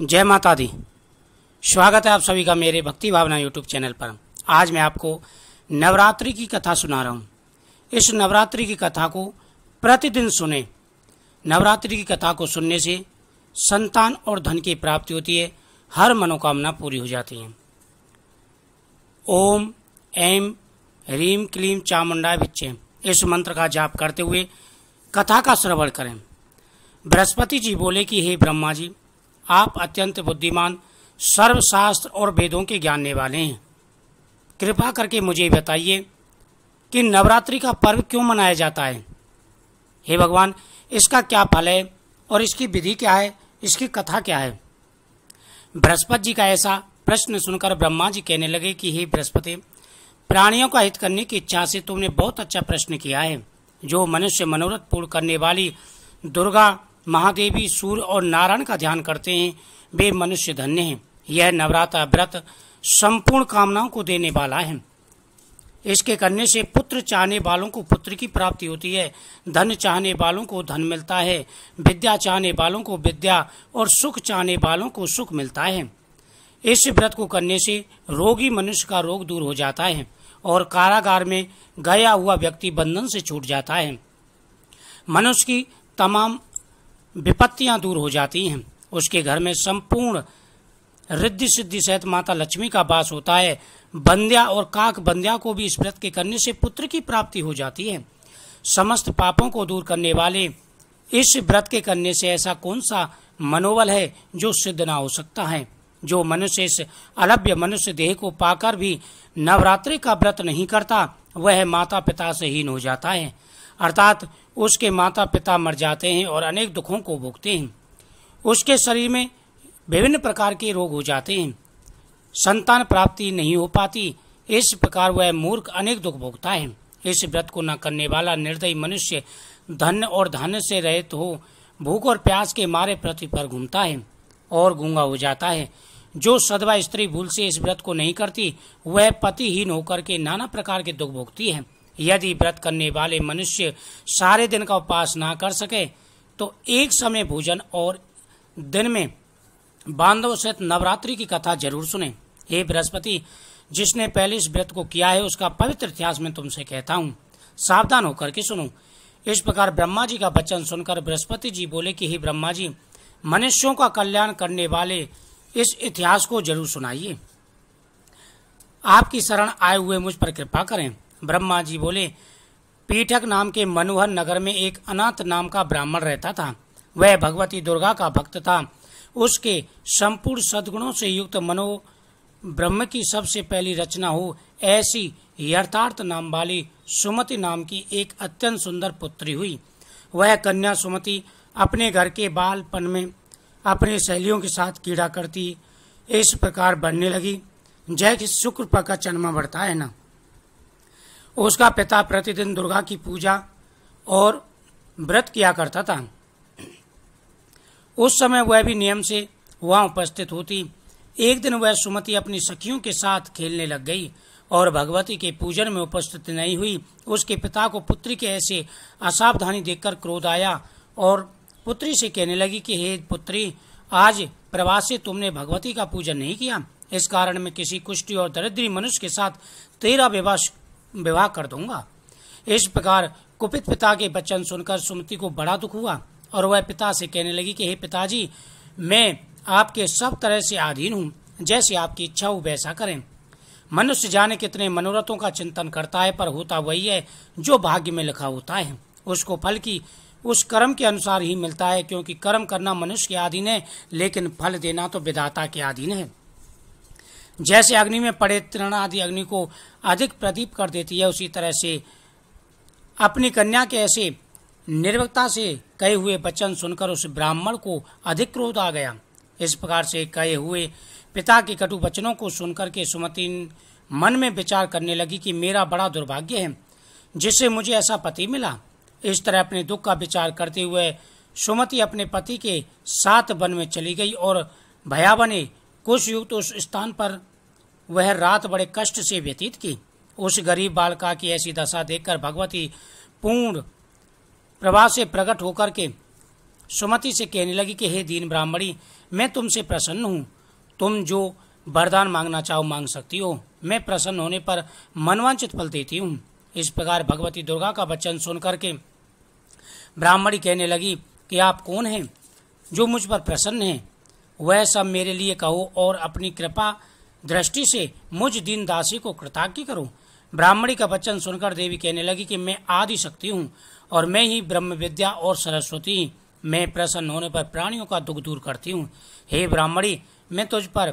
जय माता दी स्वागत है आप सभी का मेरे भक्ति भावना यूट्यूब चैनल पर आज मैं आपको नवरात्रि की कथा सुना रहा हूँ इस नवरात्रि की कथा को प्रतिदिन सुने नवरात्रि की कथा को सुनने से संतान और धन की प्राप्ति होती है हर मनोकामना पूरी हो जाती है ओम ऐम ह्रीम क्लीम चामुंडा विच्चे इस मंत्र का जाप करते हुए कथा का श्रवण करें बृहस्पति जी बोले कि हे ब्रह्मा जी आप अत्यंत बुद्धिमान सर्वशास्त्र और वेदों के ज्ञानने वाले हैं कृपा करके मुझे बताइए कि नवरात्रि का पर्व क्यों मनाया जाता है हे भगवान इसका क्या फल है और इसकी विधि क्या है इसकी कथा क्या है बृहस्पति जी का ऐसा प्रश्न सुनकर ब्रह्मा जी कहने लगे कि हे बृहस्पति प्राणियों का हित करने की इच्छा से तुमने बहुत अच्छा प्रश्न किया है जो मनुष्य मनोरथ पूर्ण करने वाली दुर्गा महादेवी सूर्य और नारायण का ध्यान करते हैं वे मनुष्य धन्य हैं यह नवरात्र व्रत संपूर्ण कामनाओं को देने वाला है इसके करने से पुत्र चाहने वालों को पुत्र की प्राप्ति होती है धन चाहने वालों को धन मिलता है विद्या चाहने वालों को विद्या और सुख चाहने वालों को सुख मिलता है इस व्रत को करने से रोगी मनुष्य का रोग दूर हो जाता है और कारागार में गया हुआ व्यक्ति बंधन से छूट जाता है मनुष्य की तमाम विपत्तियां दूर हो जाती हैं उसके घर में संपूर्ण रिद्धि सिद्धि सहित माता लक्ष्मी का वास होता है बंद्या और काक बंद्या को भी इस व्रत के करने से पुत्र की प्राप्ति हो जाती है समस्त पापों को दूर करने वाले इस व्रत के करने से ऐसा कौन सा मनोबल है जो सिद्ध ना हो सकता है जो मनुष्य इस अलभ्य मनुष्य देह को पाकर भी नवरात्रि का व्रत नहीं करता वह माता पिता से हीन हो जाता है अर्थात उसके माता पिता मर जाते हैं और अनेक दुखों को भोगते हैं उसके शरीर में विभिन्न प्रकार के रोग हो जाते हैं संतान प्राप्ति नहीं हो पाती इस प्रकार वह मूर्ख अनेक दुख भोगता है इस व्रत को न करने वाला निर्दयी मनुष्य धन और धन से रहित हो भूख और प्यास के मारे पृथ्वी पर घूमता है और गूंगा हो जाता है जो सदवा स्त्री भूल से इस व्रत को नहीं करती वह पतिहीन होकर के नाना प्रकार के दुख भोगती है यदि व्रत करने वाले मनुष्य सारे दिन का उपवास ना कर सके तो एक समय भोजन और दिन में बांधव सहित नवरात्रि की कथा जरूर सुने हे बृहस्पति जिसने पहले इस व्रत को किया है उसका पवित्र इतिहास में तुमसे कहता हूँ सावधान होकर के सुनो इस प्रकार ब्रह्मा जी का वचन सुनकर बृहस्पति जी बोले कि हे ब्रह्मा जी मनुष्यों का कल्याण करने वाले इस इतिहास को जरूर सुनाइए आपकी शरण आए हुए मुझ पर कृपा करें ब्रह्मा जी बोले पीठक नाम के मनोहर नगर में एक अनाथ नाम का ब्राह्मण रहता था वह भगवती दुर्गा का भक्त था उसके संपूर्ण सदगुणों से युक्त मनो ब्रह्म की सबसे पहली रचना हो ऐसी यथार्थ नाम वाली सुमति नाम की एक अत्यंत सुंदर पुत्री हुई वह कन्या सुमति अपने घर के बालपन में अपने सहेलियों के साथ कीड़ा करती इस प्रकार बढ़ने लगी जय शुक्र पक्का चन्मा बढ़ता है ना उसका पिता प्रतिदिन दुर्गा की पूजा और व्रत किया करता था उस समय वह भी नियम से वहां उपस्थित होती एक दिन वह सुमति अपनी सखियों के साथ खेलने लग गई और भगवती के पूजन में उपस्थित नहीं हुई उसके पिता को पुत्री के ऐसे असावधानी देखकर क्रोध आया और पुत्री से कहने लगी कि हे पुत्री आज प्रवासी तुमने भगवती का पूजन नहीं किया इस कारण में किसी कुष्टि और दरिद्री मनुष्य के साथ तेरा विवाह विवाह कर दूंगा इस प्रकार कुपित पिता के वचन सुनकर सुमति को बड़ा दुख हुआ और वह पिता से कहने लगी कि हे पिताजी मैं आपके सब तरह से अधीन हूँ जैसे आपकी इच्छा हो वैसा करें मनुष्य जाने कितने मनोरथों का चिंतन करता है पर होता वही है जो भाग्य में लिखा होता है उसको फल की उस कर्म के अनुसार ही मिलता है क्योंकि कर्म करना मनुष्य के अधीन है लेकिन फल देना तो विधाता के अधीन है जैसे अग्नि में पड़े तृण आदि अग्नि को अधिक प्रदीप कर देती है उसी तरह से अपनी कन्या के ऐसे निर्भकता से कहे हुए वचन सुनकर उस ब्राह्मण को अधिक क्रोध आ गया इस प्रकार से कहे हुए पिता के कटु वचनों को सुनकर के सुमति मन में विचार करने लगी कि मेरा बड़ा दुर्भाग्य है जिससे मुझे ऐसा पति मिला इस तरह अपने दुख का विचार करते हुए सुमति अपने पति के साथ वन में चली गई और भयावने कुछ युक्त उस स्थान पर वह रात बड़े कष्ट से व्यतीत की उस गरीब बालिका की ऐसी दशा देखकर भगवती पूर्ण प्रभाव से प्रकट होकर के सुमति से कहने लगी कि हे दीन ब्राह्मणी मैं तुमसे प्रसन्न हूँ तुम जो वरदान मांगना चाहो मांग सकती हो मैं प्रसन्न होने पर मनवांचित फल देती हूँ इस प्रकार भगवती दुर्गा का वचन सुन करके ब्राह्मणी कहने लगी कि आप कौन हैं जो मुझ पर प्रसन्न हैं वह सब मेरे लिए कहो और अपनी कृपा दृष्टि से मुझ दीन दासी को कृताज्ञ करो ब्राह्मणी का वचन सुनकर देवी कहने लगी कि मैं आदि शक्ति हूँ और मैं ही ब्रह्म विद्या और सरस्वती मैं प्रसन्न होने पर प्राणियों का दुख दूर करती हूँ हे ब्राह्मणी मैं तुझ पर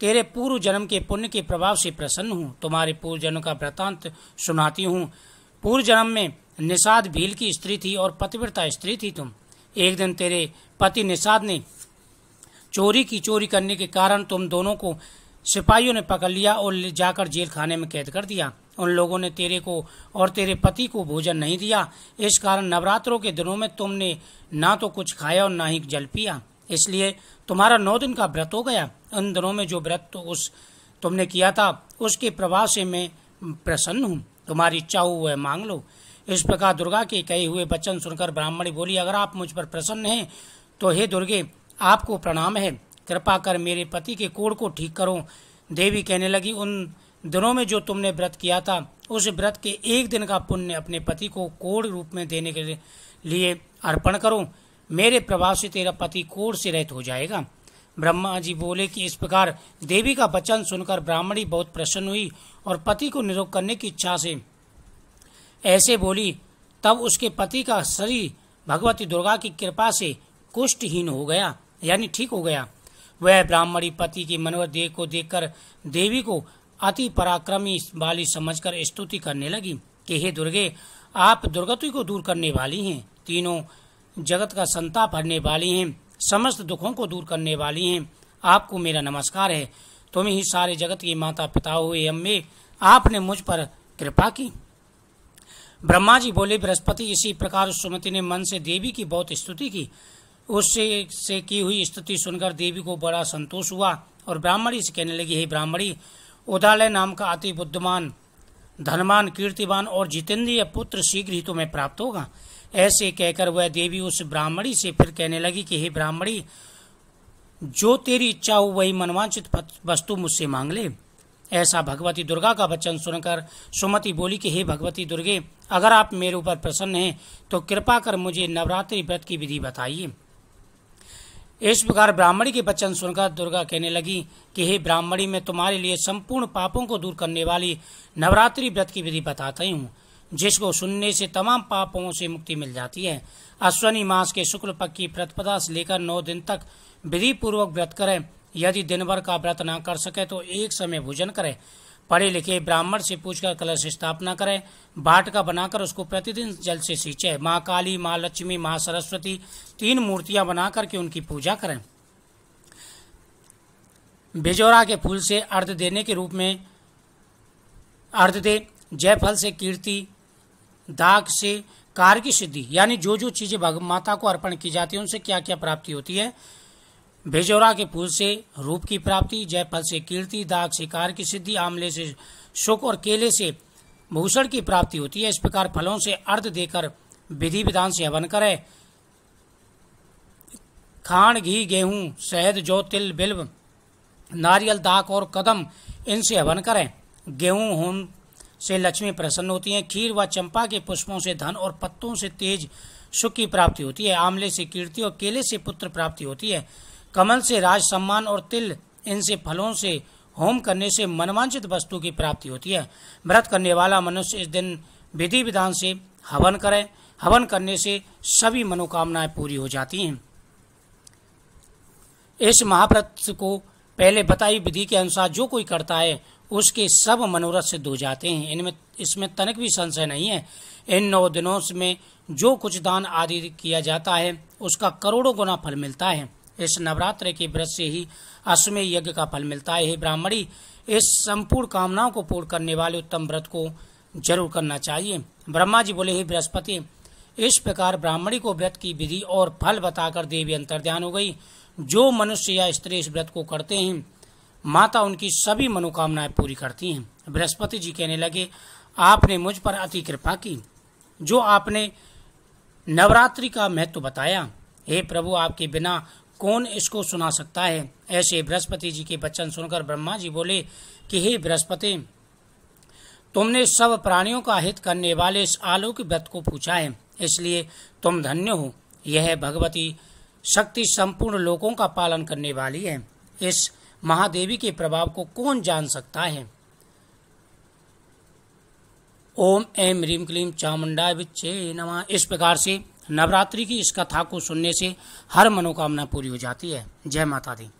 तेरे पूर्व जन्म के पुण्य के प्रभाव से प्रसन्न हूँ तुम्हारे पूर्व जन्म का वृतांत सुनाती हूँ पूर्व जन्म में निषाद भील की स्त्री थी और पतिव्रता स्त्री थी तुम एक दिन तेरे पति निषाद ने चोरी की चोरी करने के कारण तुम दोनों को सिपाहियों ने पकड़ लिया और ले जाकर जेल खाने में कैद कर दिया उन लोगों ने तेरे को और तेरे पति को भोजन नहीं दिया इस कारण नवरात्रों के दिनों में तुमने ना तो कुछ खाया और ना ही जल पिया इसलिए तुम्हारा नौ दिन का व्रत हो गया उन दिनों में जो व्रत तो उस तुमने किया था उसके प्रभाव से मैं प्रसन्न हूँ तुम्हारी इच्छा हो वह मांग लो इस प्रकार दुर्गा के कहे हुए वचन सुनकर ब्राह्मणी बोली अगर आप मुझ पर प्रसन्न हैं तो हे दुर्गे आपको प्रणाम है कृपा कर मेरे पति के कोड़ को ठीक करो देवी कहने लगी उन दिनों में जो तुमने व्रत किया था उस व्रत के एक दिन का पुण्य अपने पति को कोड़ रूप में देने के लिए अर्पण करो मेरे प्रभाव से तेरा पति कोड़ से रहित हो जाएगा ब्रह्मा जी बोले कि इस प्रकार देवी का वचन सुनकर ब्राह्मणी बहुत प्रसन्न हुई और पति को निरोग करने की इच्छा से ऐसे बोली तब उसके पति का शरीर भगवती दुर्गा की कृपा से कुष्ठहीन हो गया यानी ठीक हो गया वह ब्राह्मणी पति की मनोहर देह को देखकर देवी को अति पराक्रमी वाली समझकर स्तुति करने लगी कि हे दुर्गे आप दुर्गति को दूर करने वाली हैं तीनों जगत का संताप भरने वाली हैं समस्त दुखों को दूर करने वाली हैं आपको मेरा नमस्कार है तुम ही सारे जगत के माता पिता हुए अम्बे आपने मुझ पर कृपा की ब्रह्मा जी बोले बृहस्पति इसी प्रकार सुमति ने मन से देवी की बहुत स्तुति की उससे से की हुई स्तुति सुनकर देवी को बड़ा संतोष हुआ और ब्राह्मणी से कहने लगी हे ब्राह्मणी उदालय नाम का अति बुद्धमान धनवान कीर्तिमान और जितेंद्रिय पुत्र शीघ्र ही तुम्हें प्राप्त होगा ऐसे कहकर वह देवी उस ब्राह्मणी से फिर कहने लगी कि हे ब्राह्मणी जो तेरी इच्छा हो वही मनवांचित वस्तु मुझसे मांग ले ऐसा भगवती दुर्गा का वचन सुनकर सुमति बोली कि हे भगवती दुर्गे अगर आप मेरे ऊपर प्रसन्न हैं तो कृपा कर मुझे नवरात्रि व्रत की विधि बताइए इस प्रकार ब्राह्मणी के वचन सुनकर दुर्गा कहने लगी कि हे ब्राह्मणी मैं तुम्हारे लिए संपूर्ण पापों को दूर करने वाली नवरात्रि व्रत की विधि बताता हूँ जिसको सुनने से तमाम पापों से मुक्ति मिल जाती है अश्वनी मास के शुक्ल पक्ष की प्रतिपदा से लेकर नौ दिन तक विधि पूर्वक व्रत करें यदि दिन भर का व्रत ना कर सके तो एक समय भोजन करें पढ़े लिखे ब्राह्मण से पूछकर कलश स्थापना करें बाट का बनाकर उसको प्रतिदिन जल से सींचे माँ काली माँ लक्ष्मी माँ सरस्वती तीन मूर्तियां बना करके उनकी पूजा करें बेजोरा के फूल से अर्ध देने के रूप में अर्ध दे जयफल से कीर्ति दाग से कार्य की सिद्धि यानी जो जो चीज़ें माता को अर्पण की जाती है उनसे क्या क्या प्राप्ति होती है भेजोरा के फूल से रूप की प्राप्ति जयफल से कीर्ति दाग से कार की सिद्धि आमले से सुख और केले से भूषण की प्राप्ति होती है इस प्रकार फलों से अर्ध देकर विधि विधान से हवन करें खाण घी गेहूं शहद जो तिल बिल्व नारियल दाक और कदम इनसे हवन करें गेहूं होम से लक्ष्मी प्रसन्न होती है खीर व चंपा के पुष्पों से धन और पत्तों से तेज सुख की प्राप्ति होती है आमले से कीर्ति और केले से पुत्र प्राप्ति होती है कमल से राज सम्मान और तिल इनसे फलों से होम करने से मनवांचित वस्तु की प्राप्ति होती है व्रत करने वाला मनुष्य इस दिन विधि विधान से हवन करे हवन करने से सभी मनोकामनाएं पूरी हो जाती हैं इस महाव्रत को पहले बताई विधि के अनुसार जो कोई करता है उसके सब मनोरथ सिद्ध हो जाते हैं इनमें इसमें तनक भी संशय नहीं है इन नौ दिनों में जो कुछ दान आदि किया जाता है उसका करोड़ों गुना फल मिलता है इस नवरात्र के व्रत से ही अश्वमेय यज्ञ का फल मिलता है ब्राह्मणी इस संपूर्ण कामनाओं को पूर्ण करने वाले उत्तम व्रत को जरूर करना चाहिए ब्रह्मा जी बोले हे बृहस्पति इस प्रकार ब्राह्मणी को व्रत की विधि और फल बताकर देवी अंतर्ध्यान हो गई जो मनुष्य या स्त्री इस व्रत को करते हैं माता उनकी सभी मनोकामनाएं पूरी करती हैं बृहस्पति जी कहने लगे आपने मुझ पर अति कृपा की जो आपने नवरात्रि का महत्व बताया हे प्रभु आपके बिना कौन इसको सुना सकता है ऐसे बृहस्पति जी के वचन सुनकर ब्रह्मा जी बोले कि हे बृहस्पति तुमने सब प्राणियों का हित करने वाले इस आलोक व्रत को पूछा है इसलिए तुम धन्य हो यह भगवती शक्ति संपूर्ण लोगों का पालन करने वाली है इस महादेवी के प्रभाव को कौन जान सकता है ओम एम रीम क्लीम चामुंडा विच्चे नमा इस प्रकार से नवरात्रि की इस कथा को सुनने से हर मनोकामना पूरी हो जाती है जय माता दी